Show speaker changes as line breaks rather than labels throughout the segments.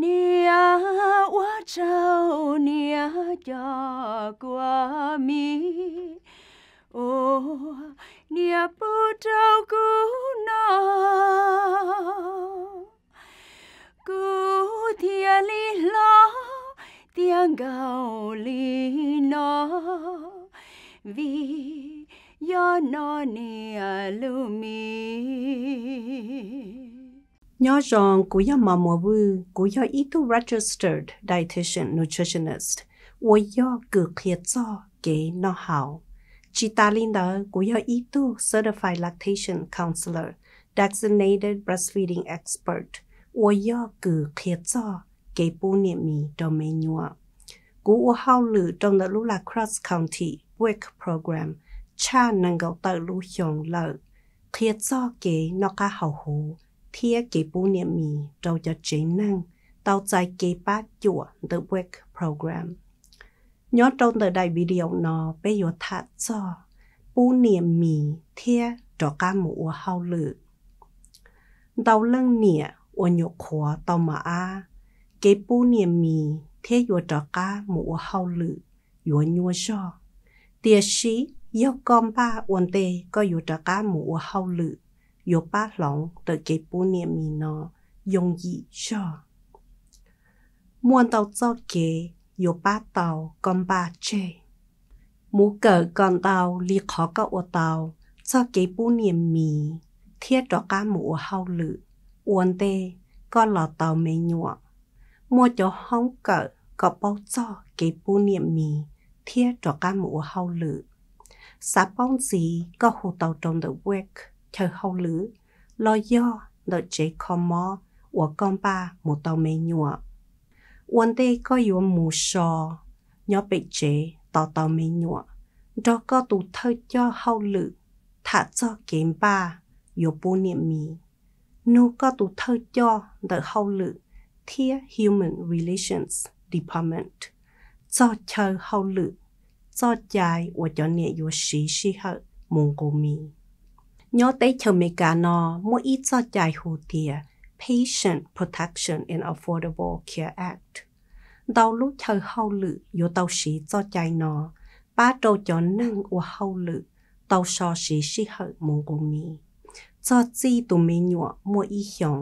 nia quá trâu oh, nia cho qua mi ô nó cú thia li lo nó vì nó nia lu
nhỏ rong của do mà mùa vư của do ít tu registered dietitian nutritionist của do cử thiệt cho kế nó hảo chị ta linh đó của do ít tu certified lactation counselor designated breastfeeding expert của do cử thiệt cho kế bù niệm mì đồ mê nhua của ua hao lử trong đó lúc là cross county work program cha nâng gạo tờ lũ hiong lợi thiệt do kế nó cả hảo hủ thiết kế bố niệm mì trâu cho chế năng tao trái kế ba chùa the work program nhớ trong tờ đại video nó bây giờ thả cho bố niệm mì thiết cho cá mũ hào lự tao lưng nịa ở nhục khóa tao mà à kế bố niệm mì thiết yo cho cá mũ hào lự yo nhua cho tiếc sĩ yêu gom ba ổn tê có yo cho cá mũ hào lự 有把人得给半年面呢，容易少。muốn tàu cho kế yo ba tàu con ba chê mũ cờ con tàu li khó có ô tàu cho kế bu niềm mì thiết cho cá mũ hao lự uốn tê con lò tàu mê nhụa mua cho hóng cờ có bao cho kế bu niềm mì thiết cho cá mũ hao lự sá bóng gì có hồ tàu trong the work thời hậu lứ lo do lo chế khó mò ủa con ba một tàu mê nhùa. Quân tê có yếu mù sò, nhỏ bị chế tàu tàu mê nhùa. Đó có tù thơ cho hậu lữ, thả cho kiếm ba, yếu bố niệm mì. nô có tù thơ cho the hậu lữ, Thea Human Relations Department. Cho chờ hậu lữ, cho dài và cho nẹ yếu sĩ sĩ hợp mông cổ mì. นอตเตชเมกานอมุอิจอดใจหูเตีย Patient Protection and Affordable Care Act ดาลุเชอเฮาลือยเตาสีจอดใจนอป้าโตจอนนั่งอัวเฮาลือเตาชอสีสีเหิมงกมีจอดจีตุเมีหนัวมุอิหยง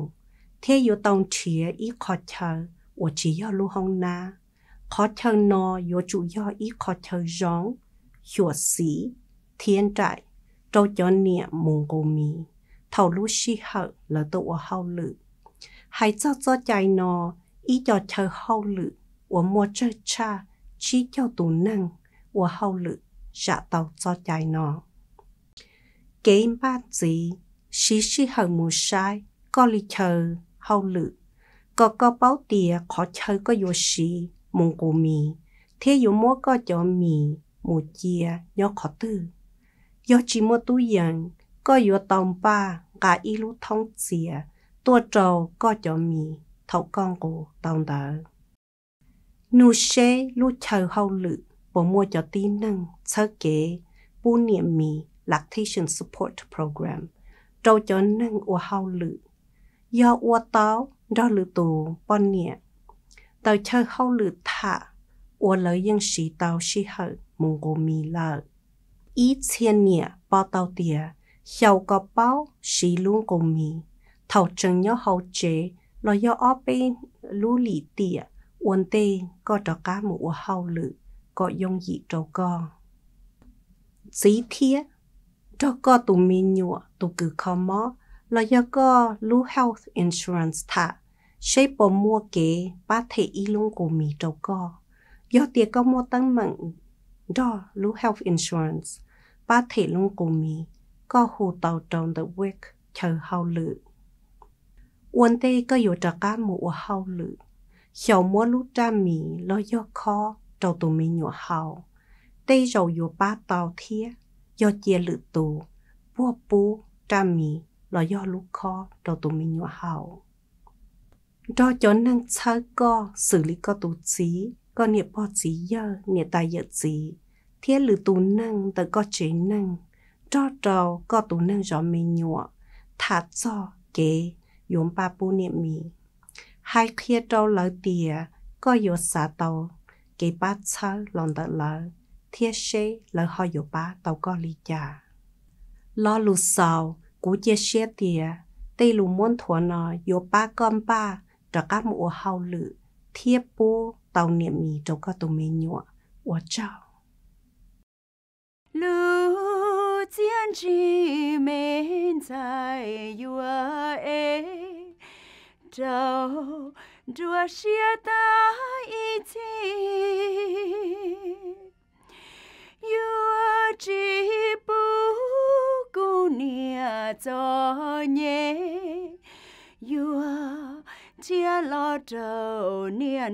เทยู่ตองเฉียอีคอเชออวจียอลูห้องนาขอเชิญนอโยจุยออีคอเชิญจองหยวดสีเทียนใจ cho cho niệm mùng cô mi thầu lũ xí hở là tụ ở hậu lự hay cho cho chạy nó ý cho chờ hậu lự của mua chơi cha chỉ cho tù năng của hậu lự sẽ tàu cho chạy nó kế ba gì xí xí hở mù sai có lý chờ hậu lự có có báo tiền khó chơi có vô xí mùng gồm mì thế dù mua có cho mì mù chia nhỏ khó tư 有这么多人，各有当巴，我一路通解，多做各种米，头光顾当得。努些路头后路，不莫叫低能，车给不念米 lactation support program，招叫能我后路，要我到到路途半年，到车后路他，我来应是到时候蒙古米了。ý thiên nhẹ bao tàu tìa, hiệu có bao xí luôn của mì. Thảo trần nhớ hậu chế, lo nhớ ó bên lũ lì tìa, uốn tê có trò cá mũ hậu lự, có dùng gì trâu con, Dí thiết, trò có tù mì nhụa, tù cử khó mó, lo nhớ có lũ health insurance thả, sẽ bỏ mua kế ba thể y luôn của mì trâu co. Do tiệc có mua tăng mạnh, đó lũ health insurance ba thể lông của mi có hồ tàu trong the week chờ hao lự uốn tê có yếu trả cá mũ hao lự hiểu mua lúc ra mi lo do khó trâu tù mi nhỏ hao tê rầu yếu ba tàu thía do chia lự tù bua bú ra mi lo do lúc khó trâu tù mi nhỏ hao do cho năng chơi co xử lý co tù trí co nghiệp bò trí giờ nghiệp tài giờ trí thiết lử tù năng tờ có chế năng cho trò có tù năng rõ mình nhọ thả cho kế yếm ba bố niệm mì hai kia trâu lỡ tìa có yếu xả tàu kế ba chá lòng tờ lỡ thiết xế lỡ ho yếu ba tàu có lý giả lo lù sầu cú chia xe tìa tây lù muốn thua nọ yếu ba con ba trở các mùa hao lự thiết bố tàu niệm mì trâu có tù mê nhọ 我照。
lưu chiến trì mến dài yua ê trâu đua xia ta y chi yua chi bú cu nia cho nhé yua chia lo trâu nia